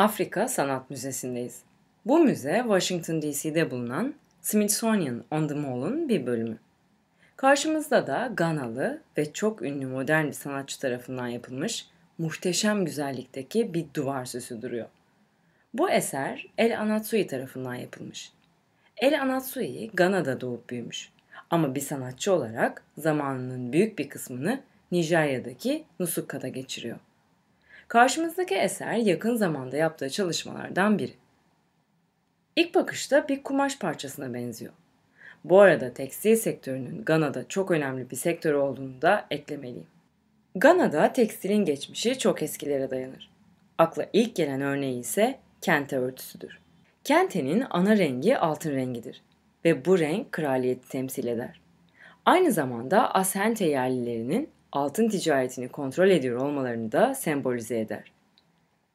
Afrika Sanat Müzesi'ndeyiz. Bu müze Washington DC'de bulunan Smithsonian on the Mall'un bir bölümü. Karşımızda da Ganalı ve çok ünlü modern bir sanatçı tarafından yapılmış muhteşem güzellikteki bir duvar süsü duruyor. Bu eser El Anatsui tarafından yapılmış. El Anatsui Gana'da doğup büyümüş ama bir sanatçı olarak zamanının büyük bir kısmını Nijerya'daki Nusukka'da geçiriyor. Karşımızdaki eser yakın zamanda yaptığı çalışmalardan biri. İlk bakışta bir kumaş parçasına benziyor. Bu arada tekstil sektörünün Gana'da çok önemli bir sektör olduğunu da eklemeliyim. Gana'da tekstilin geçmişi çok eskilere dayanır. Akla ilk gelen örneği ise kente örtüsüdür. Kente'nin ana rengi altın rengidir ve bu renk kraliyeti temsil eder. Aynı zamanda Asente yerlilerinin altın ticaretini kontrol ediyor olmalarını da sembolize eder.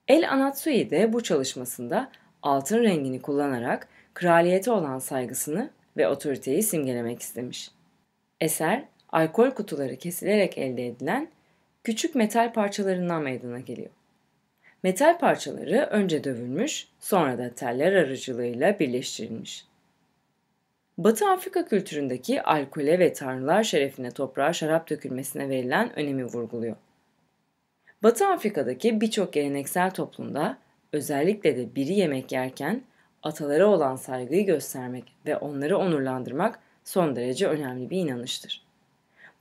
El Anatsui de bu çalışmasında altın rengini kullanarak kraliyete olan saygısını ve otoriteyi simgelemek istemiş. Eser, alkol kutuları kesilerek elde edilen küçük metal parçalarından meydana geliyor. Metal parçaları önce dövülmüş, sonra da teller aracılığıyla birleştirilmiş. Batı Afrika kültüründeki alkole ve tanrılar şerefine toprağa şarap dökülmesine verilen önemi vurguluyor. Batı Afrika'daki birçok geleneksel toplumda özellikle de biri yemek yerken atalara olan saygıyı göstermek ve onları onurlandırmak son derece önemli bir inanıştır.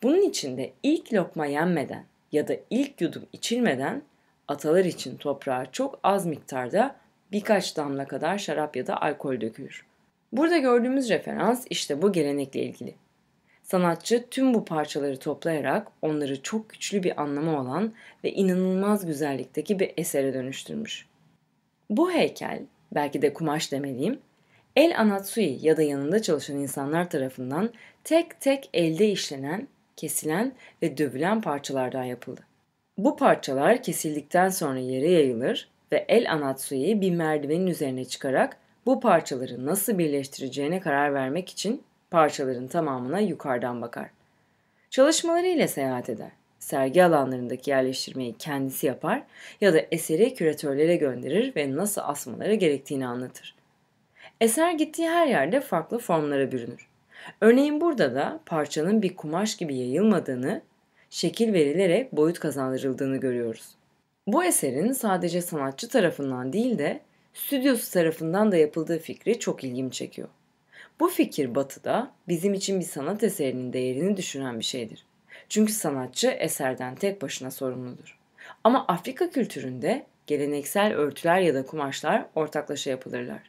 Bunun için de ilk lokma yenmeden ya da ilk yudum içilmeden atalar için toprağa çok az miktarda birkaç damla kadar şarap ya da alkol dökülür. Burada gördüğümüz referans işte bu gelenekle ilgili. Sanatçı tüm bu parçaları toplayarak onları çok güçlü bir anlamı olan ve inanılmaz güzellikteki bir esere dönüştürmüş. Bu heykel, belki de kumaş demeliyim, El Anatsui ya da yanında çalışan insanlar tarafından tek tek elde işlenen, kesilen ve dövülen parçalardan yapıldı. Bu parçalar kesildikten sonra yere yayılır ve El Anatsui'yi bir merdivenin üzerine çıkarak bu parçaları nasıl birleştireceğine karar vermek için parçaların tamamına yukarıdan bakar. Çalışmaları ile seyahat eder. Sergi alanlarındaki yerleştirmeyi kendisi yapar ya da eseri küratörlere gönderir ve nasıl asmaları gerektiğini anlatır. Eser gittiği her yerde farklı formlara bürünür. Örneğin burada da parçanın bir kumaş gibi yayılmadığını, şekil verilerek boyut kazandırıldığını görüyoruz. Bu eserin sadece sanatçı tarafından değil de stüdyosu tarafından da yapıldığı fikri çok ilgimi çekiyor. Bu fikir batıda bizim için bir sanat eserinin değerini düşünen bir şeydir. Çünkü sanatçı eserden tek başına sorumludur. Ama Afrika kültüründe geleneksel örtüler ya da kumaşlar ortaklaşa yapılırlar.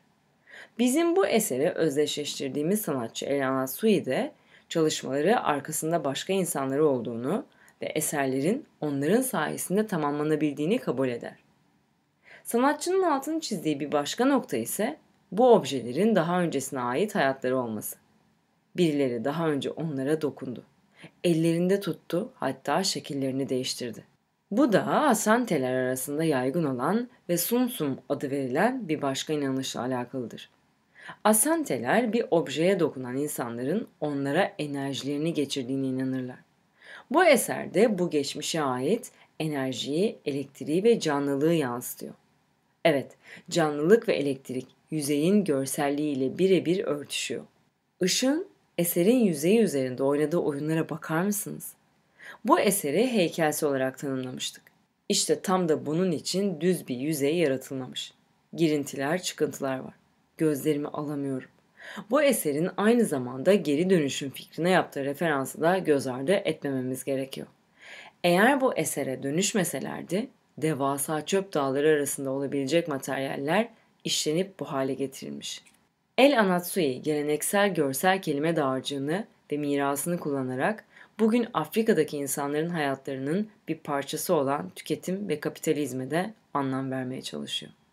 Bizim bu eseri özdeşleştirdiğimiz sanatçı Elana Sui de çalışmaları arkasında başka insanları olduğunu ve eserlerin onların sayesinde tamamlanabildiğini kabul eder. Sanatçının altını çizdiği bir başka nokta ise bu objelerin daha öncesine ait hayatları olması. Birileri daha önce onlara dokundu. Ellerinde tuttu, hatta şekillerini değiştirdi. Bu da Asanteler arasında yaygın olan ve Sunsum adı verilen bir başka inanışla alakalıdır. Asanteler bir objeye dokunan insanların onlara enerjilerini geçirdiğine inanırlar. Bu eserde bu geçmişe ait enerjiyi, elektriği ve canlılığı yansıtıyor. Evet, canlılık ve elektrik yüzeyin görselliğiyle birebir örtüşüyor. Işın, eserin yüzeyi üzerinde oynadığı oyunlara bakar mısınız? Bu eseri heykelsi olarak tanımlamıştık. İşte tam da bunun için düz bir yüzey yaratılmamış. Girintiler, çıkıntılar var. Gözlerimi alamıyorum. Bu eserin aynı zamanda geri dönüşüm fikrine yaptığı referansı da göz ardı etmememiz gerekiyor. Eğer bu esere dönüşmeselerdi devasa çöp dağları arasında olabilecek materyaller işlenip bu hale getirilmiş. El Anatsui geleneksel görsel kelime dağarcığını ve mirasını kullanarak bugün Afrika'daki insanların hayatlarının bir parçası olan tüketim ve kapitalizme de anlam vermeye çalışıyor.